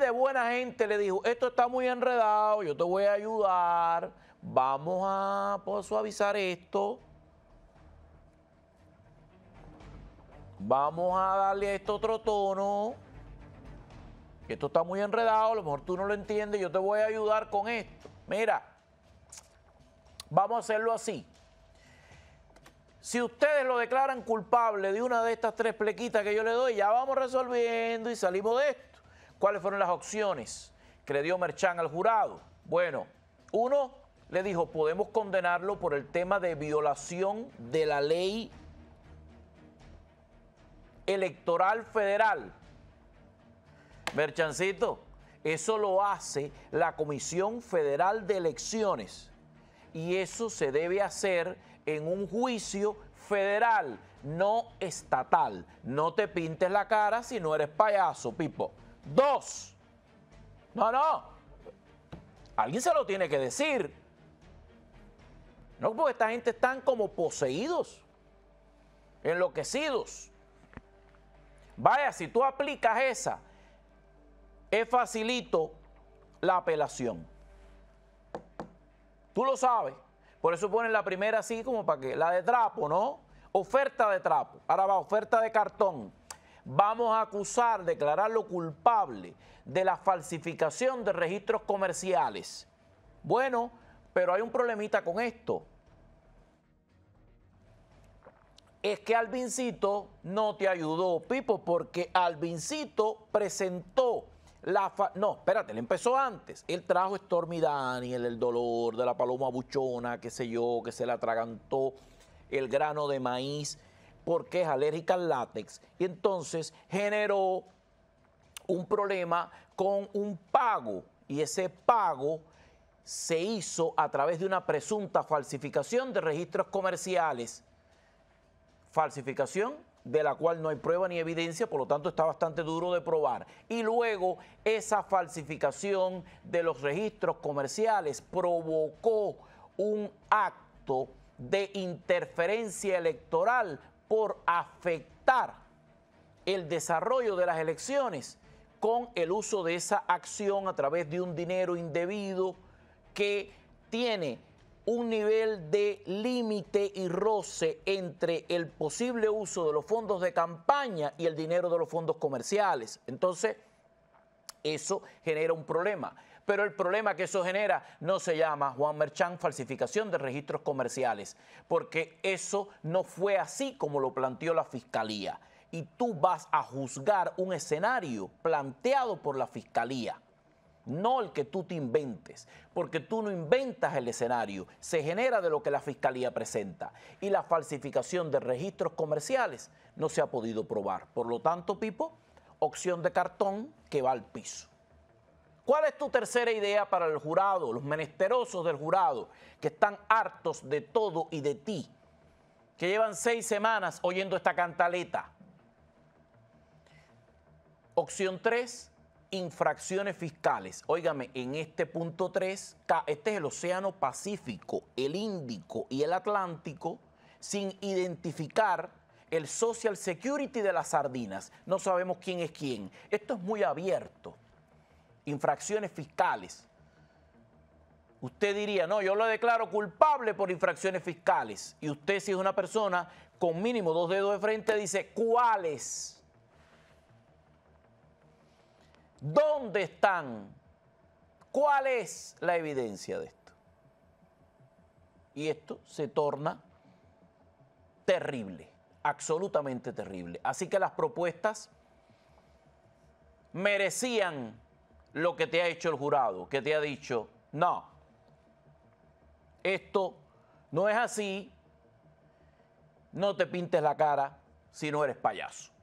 de buena gente le dijo, esto está muy enredado, yo te voy a ayudar, vamos a pues, suavizar esto. Vamos a darle a esto otro tono. Esto está muy enredado, a lo mejor tú no lo entiendes, yo te voy a ayudar con esto. Mira, vamos a hacerlo así. Si ustedes lo declaran culpable de una de estas tres plequitas que yo le doy, ya vamos resolviendo y salimos de esto. ¿Cuáles fueron las opciones que le dio Merchán al jurado? Bueno, uno le dijo, podemos condenarlo por el tema de violación de la ley electoral federal. Merchancito, eso lo hace la Comisión Federal de Elecciones y eso se debe hacer en un juicio federal, no estatal. No te pintes la cara si no eres payaso, Pipo. Dos. No, no. Alguien se lo tiene que decir. No, porque esta gente están como poseídos, enloquecidos. Vaya, si tú aplicas esa, es facilito la apelación. Tú lo sabes. Por eso ponen la primera así como para que, la de trapo, ¿no? Oferta de trapo. Ahora va, oferta de cartón vamos a acusar, declararlo culpable de la falsificación de registros comerciales. Bueno, pero hay un problemita con esto. Es que Albincito no te ayudó, Pipo, porque Albincito presentó la no, espérate, le empezó antes. Él trajo Stormy Daniel, el dolor de la paloma buchona, qué sé yo, que se le atragantó, el grano de maíz porque es alérgica al látex. Y entonces generó un problema con un pago y ese pago se hizo a través de una presunta falsificación de registros comerciales. Falsificación de la cual no hay prueba ni evidencia, por lo tanto está bastante duro de probar. Y luego esa falsificación de los registros comerciales provocó un acto de interferencia electoral por afectar el desarrollo de las elecciones con el uso de esa acción a través de un dinero indebido que tiene un nivel de límite y roce entre el posible uso de los fondos de campaña y el dinero de los fondos comerciales. Entonces, eso genera un problema pero el problema que eso genera no se llama, Juan Merchán, falsificación de registros comerciales, porque eso no fue así como lo planteó la Fiscalía. Y tú vas a juzgar un escenario planteado por la Fiscalía no el que tú te inventes, porque tú no inventas el escenario, se genera de lo que la fiscalía presenta y la falsificación de registros comerciales no se ha podido probar. Por lo tanto, Pipo, opción de cartón que va al piso. ¿Cuál es tu tercera idea para el jurado, los menesterosos del jurado, que están hartos de todo y de ti, que llevan seis semanas oyendo esta cantaleta? Opción 3, infracciones fiscales. Óigame, en este punto 3, este es el Océano Pacífico, el Índico y el Atlántico, sin identificar el Social Security de las sardinas. No sabemos quién es quién. Esto es muy abierto infracciones fiscales, usted diría, no, yo lo declaro culpable por infracciones fiscales. Y usted, si es una persona con mínimo dos dedos de frente, dice, ¿cuáles? ¿Dónde están? ¿Cuál es la evidencia de esto? Y esto se torna terrible, absolutamente terrible. Así que las propuestas merecían lo que te ha hecho el jurado, que te ha dicho, no, esto no es así, no te pintes la cara si no eres payaso.